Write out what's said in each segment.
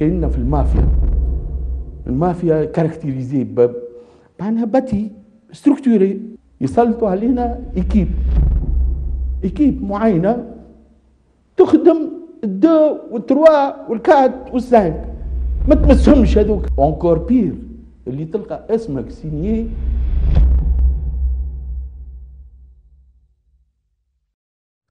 كايننا في المافيا المافيا كاركتيريزي معناها باتي ستركتوري يسلطوا علينا ايكيب ايكيب معينه تخدم الدو والتروا والكات والسانك ما تمسهمش هذوك اونكور بير اللي تلقى اسمك سينيي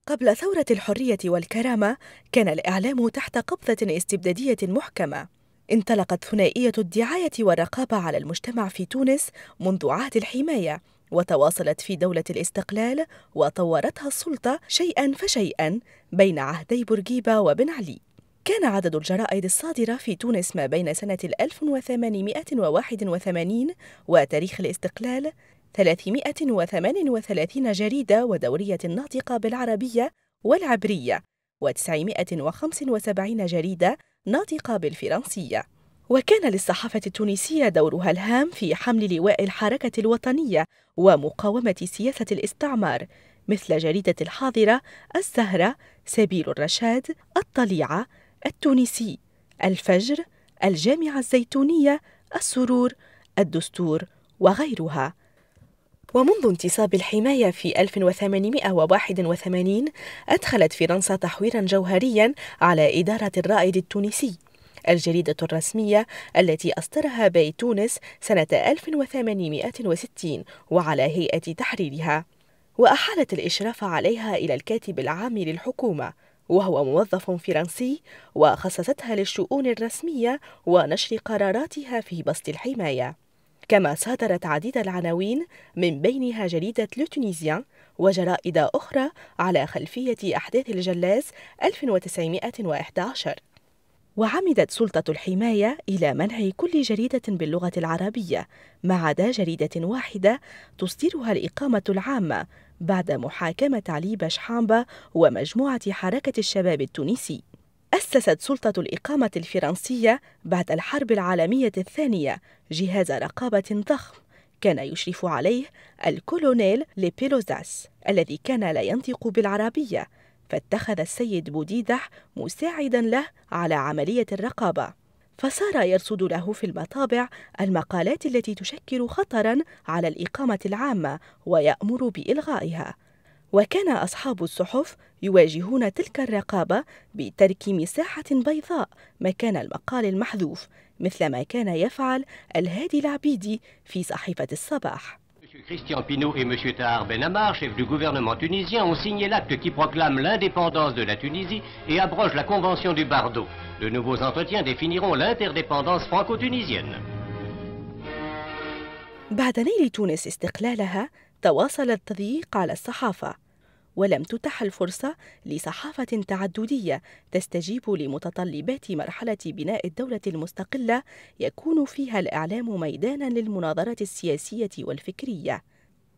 قبل ثورة الحرية والكرامة كان الإعلام تحت قبضة استبدادية محكمة انطلقت ثنائية الدعاية والرقابة على المجتمع في تونس منذ عهد الحماية وتواصلت في دولة الاستقلال وطورتها السلطة شيئا فشيئا بين عهدي بورقيبة وبن علي كان عدد الجرائد الصادرة في تونس ما بين سنة 1881 وتاريخ الاستقلال 338 جريدة ودورية ناطقة بالعربية والعبرية و975 جريدة ناطقة بالفرنسية وكان للصحافة التونسية دورها الهام في حمل لواء الحركة الوطنية ومقاومة سياسة الاستعمار مثل جريدة الحاضرة، الزهرة، سبيل الرشاد، الطليعة، التونسي، الفجر، الجامعة الزيتونية، السرور، الدستور وغيرها. ومنذ انتصاب الحماية في 1881 أدخلت فرنسا تحويرا جوهريا على إدارة الرائد التونسي الجريدة الرسمية التي أصدرها باي تونس سنة 1860 وعلى هيئة تحريرها وأحالت الإشراف عليها إلى الكاتب العام للحكومة وهو موظف فرنسي وخصصتها للشؤون الرسمية ونشر قراراتها في بسط الحماية كما صادرت عديد العناوين من بينها جريدة لوتونيزيان وجرائد أخرى على خلفية أحداث الجلاس 1911 وعمدت سلطة الحماية إلى منع كل جريدة باللغة العربية ما عدا جريدة واحدة تصدرها الإقامة العامة بعد محاكمة علي بشحامبة ومجموعة حركة الشباب التونسي أسست سلطة الإقامة الفرنسية بعد الحرب العالمية الثانية جهاز رقابة ضخم كان يشرف عليه الكولونيل ليبيلوزاس الذي كان لا ينطق بالعربية فاتخذ السيد بوديدح مساعدا له على عملية الرقابة فصار يرصد له في المطابع المقالات التي تشكل خطرا على الإقامة العامة ويأمر بإلغائها وكان أصحاب الصحف يواجهون تلك الرقابة بترك مساحة بيضاء مكان المقال المحذوف مثل ما كان يفعل الهادي العبيدي في صحيفة الصباح Christian Pinault et M. Tahar Ben Ammar, chef du gouvernement tunisien, ont signé l'acte qui proclame l'indépendance de la Tunisie et abroge la convention du Bardo. De nouveaux entretiens définiront l'interdépendance franco-tunisienne. بعد نيل تونس استقلالها تواصل التضييق على الصحافه ولم تتح الفرصة لصحافة تعددية تستجيب لمتطلبات مرحلة بناء الدولة المستقلة يكون فيها الإعلام ميدانا للمناظرة السياسية والفكرية.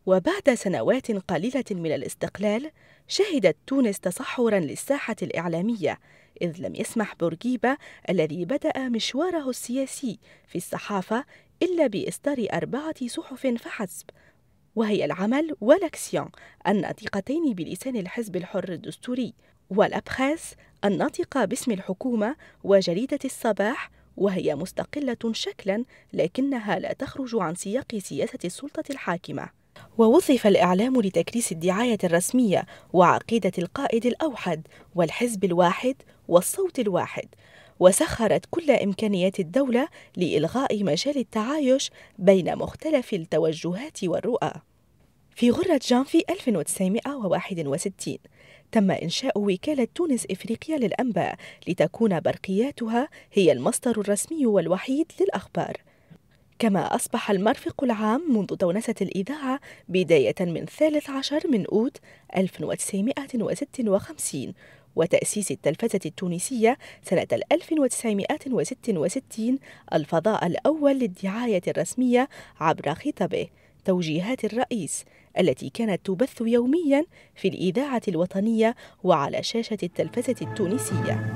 وبعد سنوات قليلة من الاستقلال، شهدت تونس تصحرا للساحة الإعلامية، إذ لم يسمح بورقيبة الذي بدأ مشواره السياسي في الصحافة إلا بإصدار أربعة صحف فحسب، وهي العمل والأكسيون الناطقتين بلسان الحزب الحر الدستوري والأبخاس الناطقة باسم الحكومة وجريدة الصباح وهي مستقلة شكلا لكنها لا تخرج عن سياق سياسة السلطة الحاكمة ووظف الإعلام لتكريس الدعاية الرسمية وعقيدة القائد الأوحد والحزب الواحد والصوت الواحد وسخرت كل إمكانيات الدولة لإلغاء مجال التعايش بين مختلف التوجهات والرؤى. في غرة جان في 1961 تم إنشاء وكالة تونس إفريقيا للأنباء لتكون برقياتها هي المصدر الرسمي والوحيد للأخبار. كما أصبح المرفق العام منذ تونسة الإذاعة بداية من 13 من أوت 1956 وتأسيس التلفزة التونسية سنة 1966 الفضاء الأول للدعاية الرسمية عبر خطبه توجيهات الرئيس التي كانت تبث يوميا في الإذاعة الوطنية وعلى شاشة التلفزة التونسية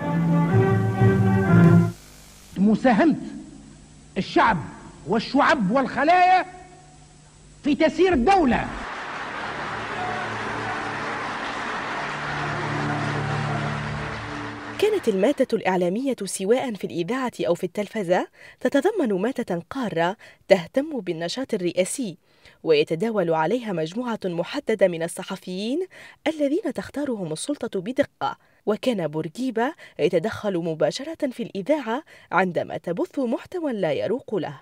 مساهمة الشعب والشعب والخلايا في تسيير الدولة كانت المادة الإعلامية سواء في الإذاعة أو في التلفزة تتضمن مادة قارة تهتم بالنشاط الرئاسي ويتداول عليها مجموعة محددة من الصحفيين الذين تختارهم السلطة بدقة وكان بورقيبة يتدخل مباشرة في الإذاعة عندما تبث محتوى لا يروق له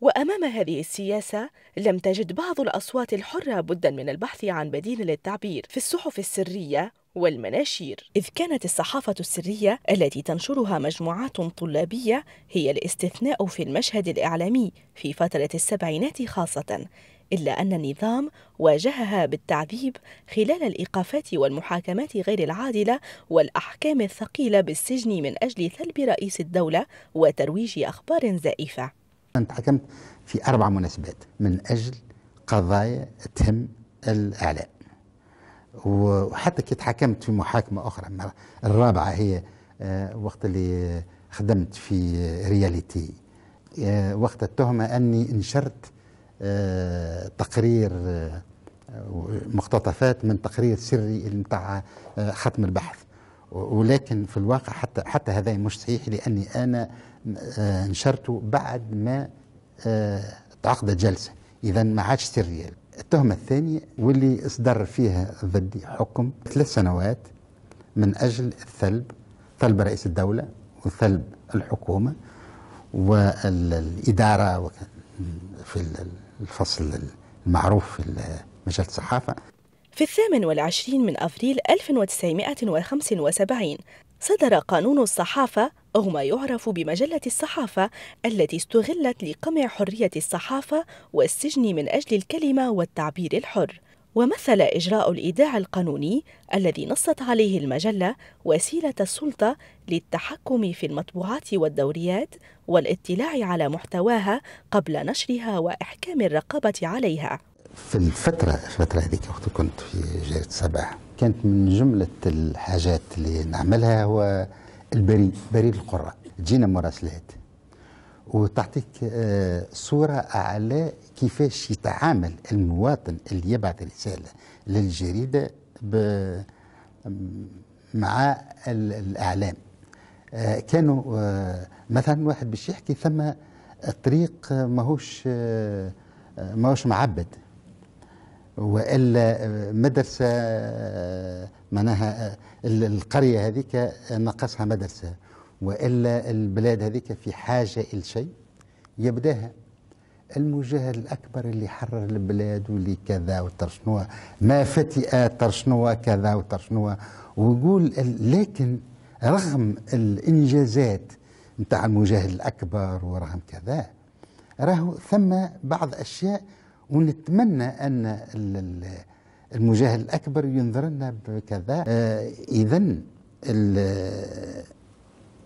وأمام هذه السياسة لم تجد بعض الأصوات الحرة بدا من البحث عن بديل للتعبير في الصحف السرية والمناشير إذ كانت الصحافة السرية التي تنشرها مجموعات طلابية هي الاستثناء في المشهد الإعلامي في فترة السبعينات خاصة إلا أن النظام واجهها بالتعذيب خلال الإيقافات والمحاكمات غير العادلة والأحكام الثقيلة بالسجن من أجل ثلب رئيس الدولة وترويج أخبار زائفة أنت حكمت في أربع مناسبات من أجل قضايا تهم الإعلام وحتى كي تحكمت في محاكمة أخرى الرابعة هي آه، وقت اللي خدمت في رياليتي آه، وقت التهمة أني نشرت آه، تقرير مقتطفات من تقرير سري نتاع ختم البحث ولكن في الواقع حتى حتى هذا مش صحيح لاني انا نشرته بعد ما تعقدت جلسه اذا ما عادش سري التهمة الثانية واللي اصدر فيها ضدي حكم ثلاث سنوات من أجل الثلب ثلب رئيس الدولة وثلب الحكومة والإدارة في الفصل المعروف في مجال الصحافة في الثامن والعشرين من أفريل 1975 صدر قانون الصحافة أو ما يعرف بمجلة الصحافة التي استغلت لقمع حرية الصحافة والسجن من أجل الكلمة والتعبير الحر ومثل إجراء الإيداع القانوني الذي نصت عليه المجلة وسيلة السلطة للتحكم في المطبوعات والدوريات والاطلاع على محتواها قبل نشرها وإحكام الرقابة عليها في الفترة الفترة هذيك وقت كنت في جريدة سبع كانت من جملة الحاجات اللي نعملها هو البريد بريد القراء تجينا مراسلات وتعطيك آه، صورة على كيفاش يتعامل المواطن اللي يبعث رسالة للجريدة مع الإعلام آه، كانوا آه، مثلا واحد باش يحكي ثم الطريق ماهوش ماهوش معبد والا مدرسه معناها القرية هذيك ناقصها مدرسة وإلا البلاد هذيك في حاجة إلى شيء يبداها المجاهد الأكبر اللي حرر البلاد واللي كذا وترشنوا ما فتئ ترشنوا كذا وترشنوا ويقول لكن رغم الإنجازات نتاع المجاهد الأكبر ورغم كذا راهو ثم بعض أشياء ونتمنى أن المجاهد الأكبر ينذر لنا بكذا آه، إذا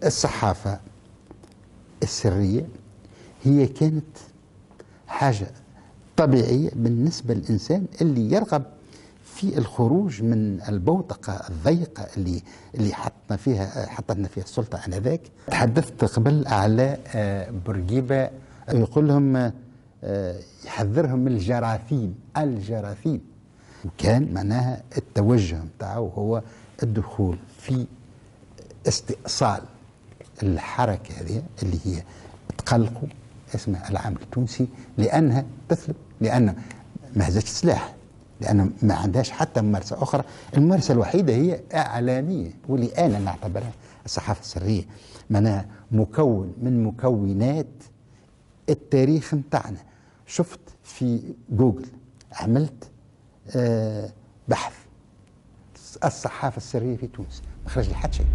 الصحافة السرية هي كانت حاجة طبيعية بالنسبة للإنسان اللي يرغب في الخروج من البوتقة الضيقة اللي اللي حطنا فيها حطتنا فيها السلطة آنذاك تحدثت قبل على آه، بورقيبة يقول لهم آه، يحذرهم من الجراثيم الجراثيم وكان معناها التوجه نتاعو هو الدخول في استئصال الحركة هذه اللي هي تقلقوا اسمها العام التونسي لأنها تثلب لأن ما هزتش سلاح لأن ما عندهاش حتى ممارسة أخرى الممارسة الوحيدة هي إعلامية واللي أنا نعتبرها الصحافة السرية معناها مكون من مكونات التاريخ متاعنا شفت في جوجل عملت بحث الصحافة السرية في تونس مخرج لحد شيء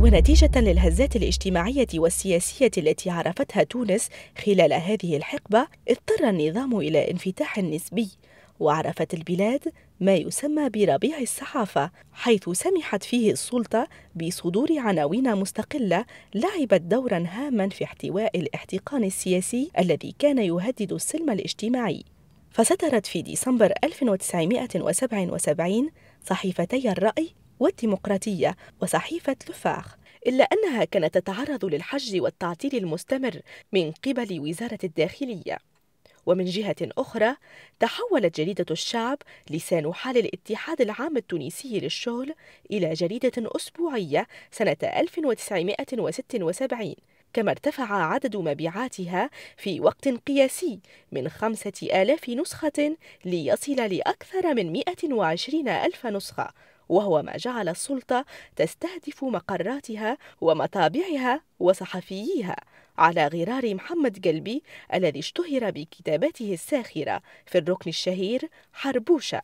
ونتيجة للهزات الاجتماعية والسياسية التي عرفتها تونس خلال هذه الحقبة اضطر النظام إلى انفتاح نسبي وعرفت البلاد ما يسمى بربيع الصحافة حيث سمحت فيه السلطة بصدور عناوين مستقلة لعبت دورا هاما في احتواء الاحتقان السياسي الذي كان يهدد السلم الاجتماعي فسترت في ديسمبر 1977 صحيفتي الرأي والديمقراطية وصحيفة لوفاخ إلا أنها كانت تتعرض للحج والتعطيل المستمر من قبل وزارة الداخلية ومن جهة أخرى تحولت جريدة الشعب لسان حال الاتحاد العام التونسي للشغل إلى جريدة أسبوعية سنة 1976 كما ارتفع عدد مبيعاتها في وقت قياسي من خمسة آلاف نسخة ليصل لأكثر من 120 ألف نسخة وهو ما جعل السلطة تستهدف مقراتها ومطابعها وصحفييها على غرار محمد قلبي الذي اشتهر بكتاباته الساخرة في الركن الشهير حربوشة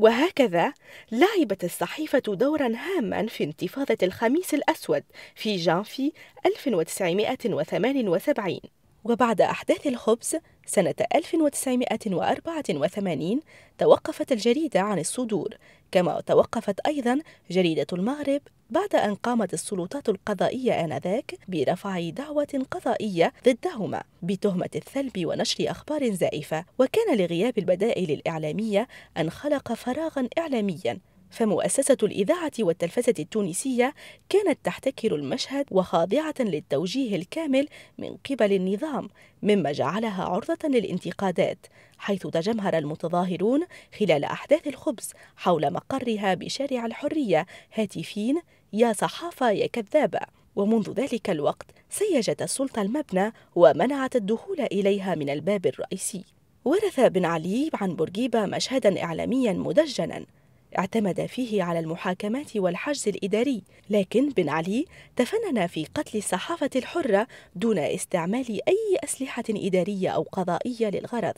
وهكذا لعبت الصحيفة دورا هاما في انتفاضة الخميس الأسود في جانفي 1978 وبعد أحداث الخبز سنة 1984 توقفت الجريدة عن الصدور كما توقفت أيضا جريدة المغرب بعد أن قامت السلطات القضائية آنذاك برفع دعوة قضائية ضدهما بتهمة الثلب ونشر أخبار زائفة وكان لغياب البدائل الإعلامية أن خلق فراغا إعلاميا فمؤسسة الإذاعة والتلفزة التونسية كانت تحتكر المشهد وخاضعة للتوجيه الكامل من قبل النظام مما جعلها عرضة للانتقادات حيث تجمهر المتظاهرون خلال أحداث الخبز حول مقرها بشارع الحرية هاتفين يا صحافة يا كذابة ومنذ ذلك الوقت سيجت السلطة المبنى ومنعت الدخول إليها من الباب الرئيسي ورث بن علي عن بورقيبة مشهدا إعلاميا مدجنا اعتمد فيه على المحاكمات والحجز الإداري لكن بن علي تفنن في قتل الصحافة الحرة دون استعمال أي أسلحة إدارية أو قضائية للغرض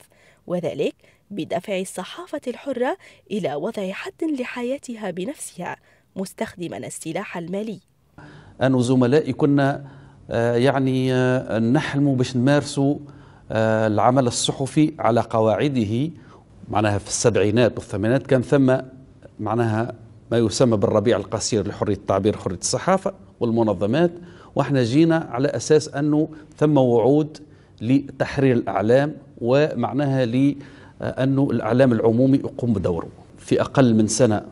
وذلك بدفع الصحافة الحرة إلى وضع حد لحياتها بنفسها مستخدما السلاح المالي أنا وزملائي كنا آه، يعني آه، نحلم باش نمارسوا آه، العمل الصحفي على قواعده معناها في السبعينات والثمانينات كان ثم معناها ما يسمى بالربيع القصير لحريه التعبير حريه الصحافه والمنظمات واحنا جينا على اساس انه ثم وعود لتحرير الاعلام ومعناها لانه الاعلام العمومي يقوم بدوره في اقل من سنه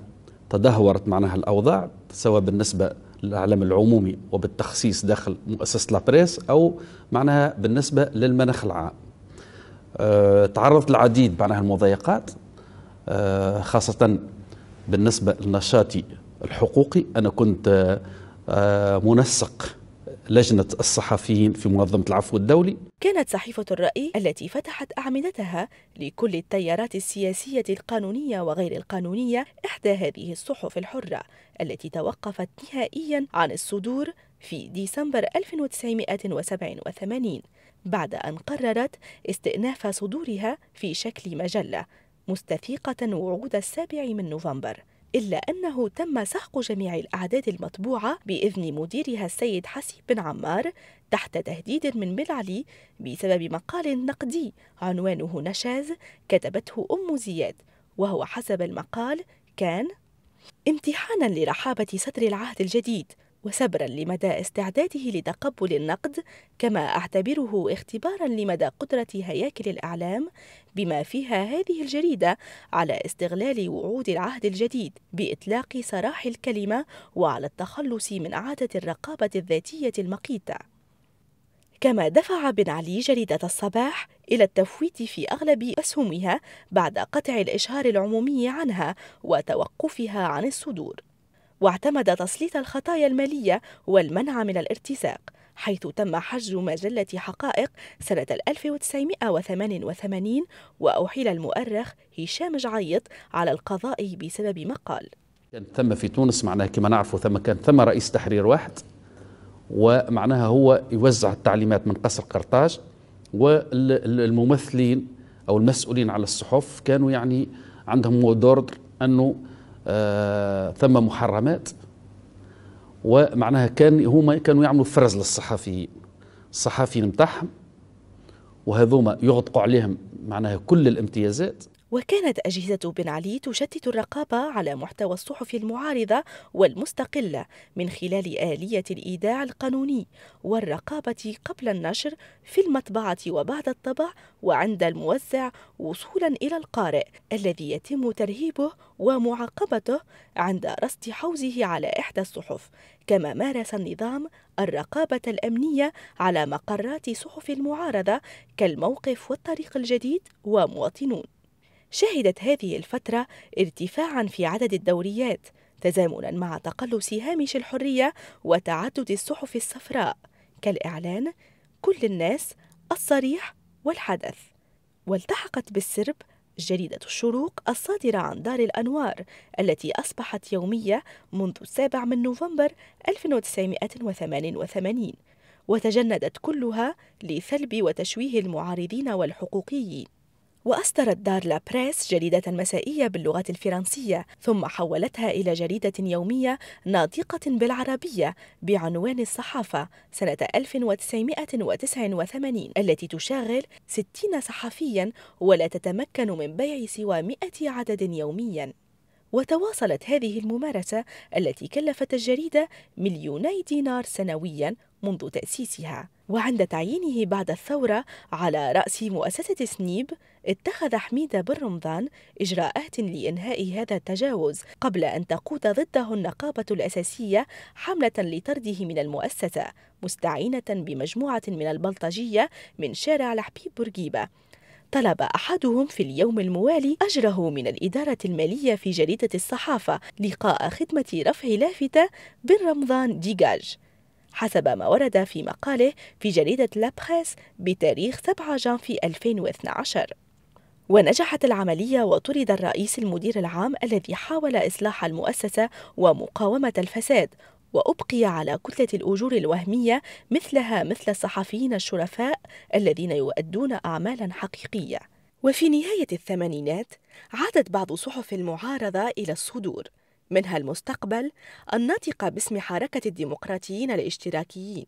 تدهورت معناها الاوضاع سواء بالنسبه للاعلام العمومي وبالتخصيص داخل مؤسسه لابريس او معناها بالنسبه للمناخ العام أه تعرضت العديد معناها المضايقات أه خاصه بالنسبة لنشاطي الحقوقي أنا كنت آه، منسق لجنة الصحفيين في منظمة العفو الدولي كانت صحيفة الرأي التي فتحت أعمدتها لكل التيارات السياسية القانونية وغير القانونية إحدى هذه الصحف الحرة التي توقفت نهائيا عن الصدور في ديسمبر 1987 بعد أن قررت استئناف صدورها في شكل مجلة مستفيقة وعود السابع من نوفمبر إلا أنه تم سحق جميع الأعداد المطبوعة بإذن مديرها السيد حسي بن عمار تحت تهديد من ملعلي بسبب مقال نقدي عنوانه نشاز كتبته أم زياد وهو حسب المقال كان امتحانا لرحابة صدر العهد الجديد وصبرا لمدى استعداده لتقبل النقد كما اعتبره اختبارا لمدى قدره هياكل الاعلام بما فيها هذه الجريده على استغلال وعود العهد الجديد باطلاق سراح الكلمه وعلى التخلص من عاده الرقابه الذاتيه المقيته كما دفع بن علي جريدة الصباح إلى التفويت في أغلب أسهمها بعد قطع الإشهار العمومي عنها وتوقفها عن الصدور واعتمد تسليط الخطايا المالية والمنع من الارتساق حيث تم حجز مجلة حقائق سنة 1988 وأحيل المؤرخ هشام جعيط على القضاء بسبب مقال كان ثم في تونس معناها كما نعرفوا ثم كان ثم رئيس تحرير واحد ومعناها هو يوزع التعليمات من قصر قرطاج والممثلين او المسؤولين على الصحف كانوا يعني عندهم دور انه آه، ثم محرمات ومعناها كان هما كانوا يعملوا فرز للصحفيين الصحفيين نتاعهم وهذوما يغطقوا عليهم معناها كل الامتيازات وكانت أجهزة بن علي تشتت الرقابة على محتوى الصحف المعارضة والمستقلة من خلال آلية الإيداع القانوني والرقابة قبل النشر في المطبعة وبعد الطبع وعند الموزع وصولا إلى القارئ الذي يتم ترهيبه ومعاقبته عند رصد حوزه على إحدى الصحف كما مارس النظام الرقابة الأمنية على مقرات صحف المعارضة كالموقف والطريق الجديد ومواطنون شهدت هذه الفترة ارتفاعا في عدد الدوريات تزامنا مع تقلص هامش الحرية وتعدد الصحف الصفراء كالإعلان كل الناس الصريح والحدث والتحقت بالسرب جريدة الشروق الصادرة عن دار الأنوار التي أصبحت يومية منذ السابع من نوفمبر 1988 وتجندت كلها لسلب وتشويه المعارضين والحقوقيين وأصدرت دار لابريس جريدة مسائية باللغة الفرنسية ثم حولتها إلى جريدة يومية ناطقة بالعربية بعنوان الصحافة سنة 1989 التي تشغل 60 صحفيا ولا تتمكن من بيع سوى 100 عدد يوميا وتواصلت هذه الممارسة التي كلفت الجريدة مليوني دينار سنويا منذ تأسيسها وعند تعيينه بعد الثورة على رأس مؤسسة سنيب اتخذ حميد بن رمضان إجراءات لإنهاء هذا التجاوز قبل أن تقود ضده النقابة الأساسية حملة لطرده من المؤسسة مستعينة بمجموعة من البلطجية من شارع لحبيب بورقيبة طلب أحدهم في اليوم الموالي أجره من الإدارة المالية في جريدة الصحافة لقاء خدمة رفع لافتة بن رمضان ديجاج حسب ما ورد في مقاله في جريدة لابخيس بتاريخ 7 جانفي 2012 ونجحت العملية وطرد الرئيس المدير العام الذي حاول إصلاح المؤسسة ومقاومة الفساد وأبقي على كتلة الأجور الوهمية مثلها مثل الصحفيين الشرفاء الذين يؤدون أعمالا حقيقية وفي نهاية الثمانينات عادت بعض صحف المعارضة إلى الصدور منها المستقبل الناطقة باسم حركة الديمقراطيين الاشتراكيين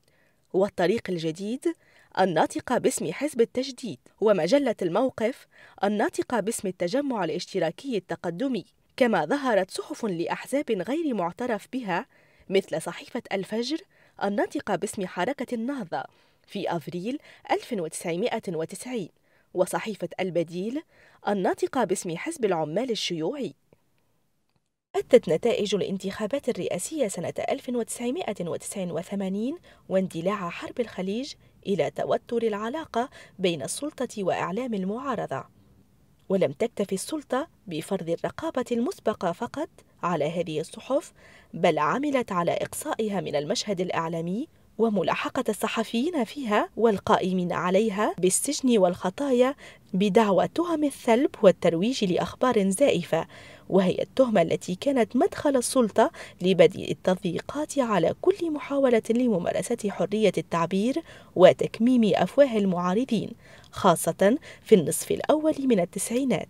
والطريق الجديد الناطقة باسم حزب التجديد ومجلة الموقف الناطقة باسم التجمع الاشتراكي التقدمي كما ظهرت صحف لأحزاب غير معترف بها مثل صحيفة الفجر الناطقة باسم حركة النهضة في أفريل 1990 وصحيفة البديل الناطقة باسم حزب العمال الشيوعي أدت نتائج الانتخابات الرئاسية سنة 1989 واندلاع حرب الخليج إلى توتر العلاقة بين السلطة وإعلام المعارضة ولم تكتف السلطة بفرض الرقابة المسبقة فقط على هذه الصحف بل عملت على إقصائها من المشهد الإعلامي وملاحقة الصحفيين فيها والقائمين عليها بالسجن والخطايا بدعوى تهم الثلب والترويج لأخبار زائفة وهي التهمة التي كانت مدخل السلطة لبدء التضييقات على كل محاولة لممارسة حرية التعبير وتكميم أفواه المعارضين خاصة في النصف الأول من التسعينات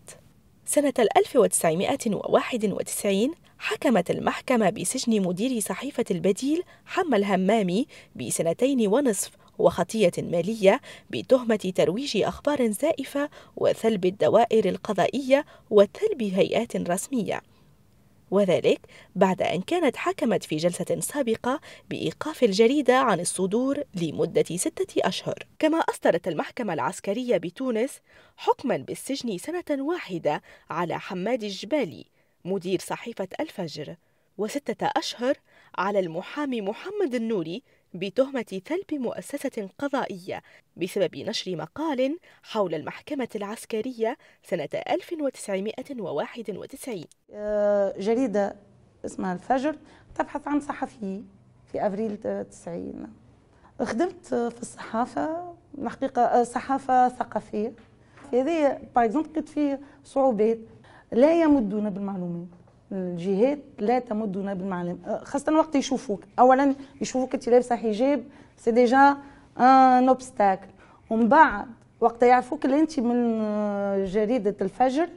سنة 1991 حكمت المحكمة بسجن مدير صحيفة البديل حمى الهمامي بسنتين ونصف وخطية مالية بتهمة ترويج أخبار زائفة وثلب الدوائر القضائية وثلب هيئات رسمية وذلك بعد أن كانت حكمت في جلسة سابقة بإيقاف الجريدة عن الصدور لمدة ستة أشهر كما أصدرت المحكمة العسكرية بتونس حكما بالسجن سنة واحدة على حماد الجبالي مدير صحيفة الفجر وستة أشهر على المحامي محمد النوري بتهمة ثلب مؤسسة قضائية بسبب نشر مقال حول المحكمة العسكرية سنة 1991 آه، جريدة اسمها الفجر تبحث عن صحفي في أفريل 90 خدمت في الصحافة الحقيقة آه، صحافة ثقافية هذه باغ كنت في صعوبات لا يمدون بالمعلومات الجهات لا تمدنا بالمعلم أه، خاصة وقت يشوفوك أولا يشوفوك أنت لابسة حجاب سي ديجا ان اوبستاكل ومن بعد وقت يعرفوك اللي أنت من آه، جريدة الفجر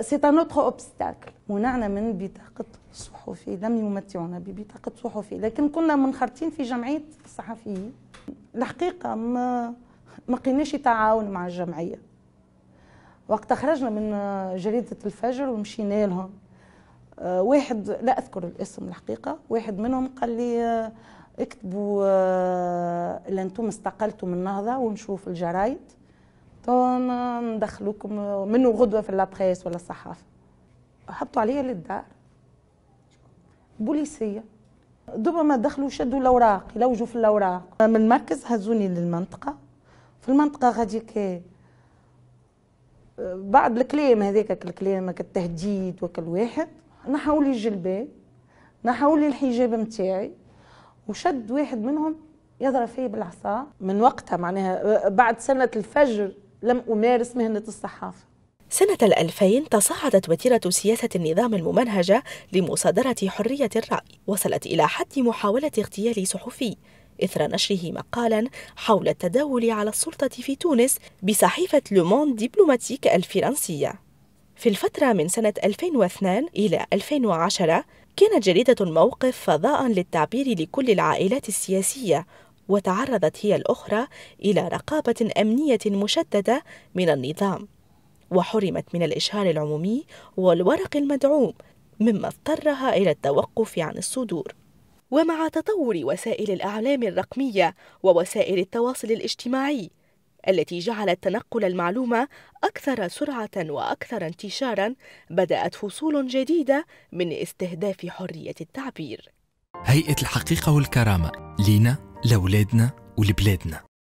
سي ان اوتر اوبستاكل منعنا من بطاقة صحفي لم يمتعنا ببطاقة صحفي لكن كنا منخرطين في جمعية الصحفيين الحقيقة ما ما لقيناش تعاون مع الجمعية وقت خرجنا من جريدة الفجر ومشينا لهم آه، واحد لا أذكر الاسم الحقيقة واحد منهم قال لي آه، اكتبوا آه، لانتم استقلتوا من النهضة ونشوف الجرايد تو ندخلوكم منه غدوة في لابريس ولا الصحافة حطوا عليا للدار بوليسية دوبا ما دخلوا شدوا الأوراق يلوجوا في الأوراق من المركز هزوني للمنطقة في المنطقة غادي كي بعد الكلام هذاك الكلام التهديد وكل واحد نحوا لي الجلباب نحوا لي الحجاب نتاعي وشد واحد منهم يضرب فيه بالعصا من وقتها معناها أه، بعد سنة الفجر لم أمارس مهنة الصحافة سنة 2000 تصاعدت وتيرة سياسة النظام الممنهجة لمصادرة حرية الرأي وصلت إلى حد محاولة اغتيال صحفي إثر نشره مقالا حول التداول على السلطة في تونس بصحيفة لومون ديبلوماتيك الفرنسية في الفترة من سنة 2002 إلى 2010 كانت جريدة الموقف فضاء للتعبير لكل العائلات السياسية وتعرضت هي الأخرى إلى رقابة أمنية مشددة من النظام وحرمت من الإشهار العمومي والورق المدعوم مما اضطرها إلى التوقف عن الصدور ومع تطور وسائل الأعلام الرقمية ووسائل التواصل الاجتماعي التي جعلت تنقل المعلومة أكثر سرعة وأكثر انتشارا بدأت فصول جديدة من استهداف حرية التعبير هيئة الحقيقة والكرامة لينا لأولادنا ولبلادنا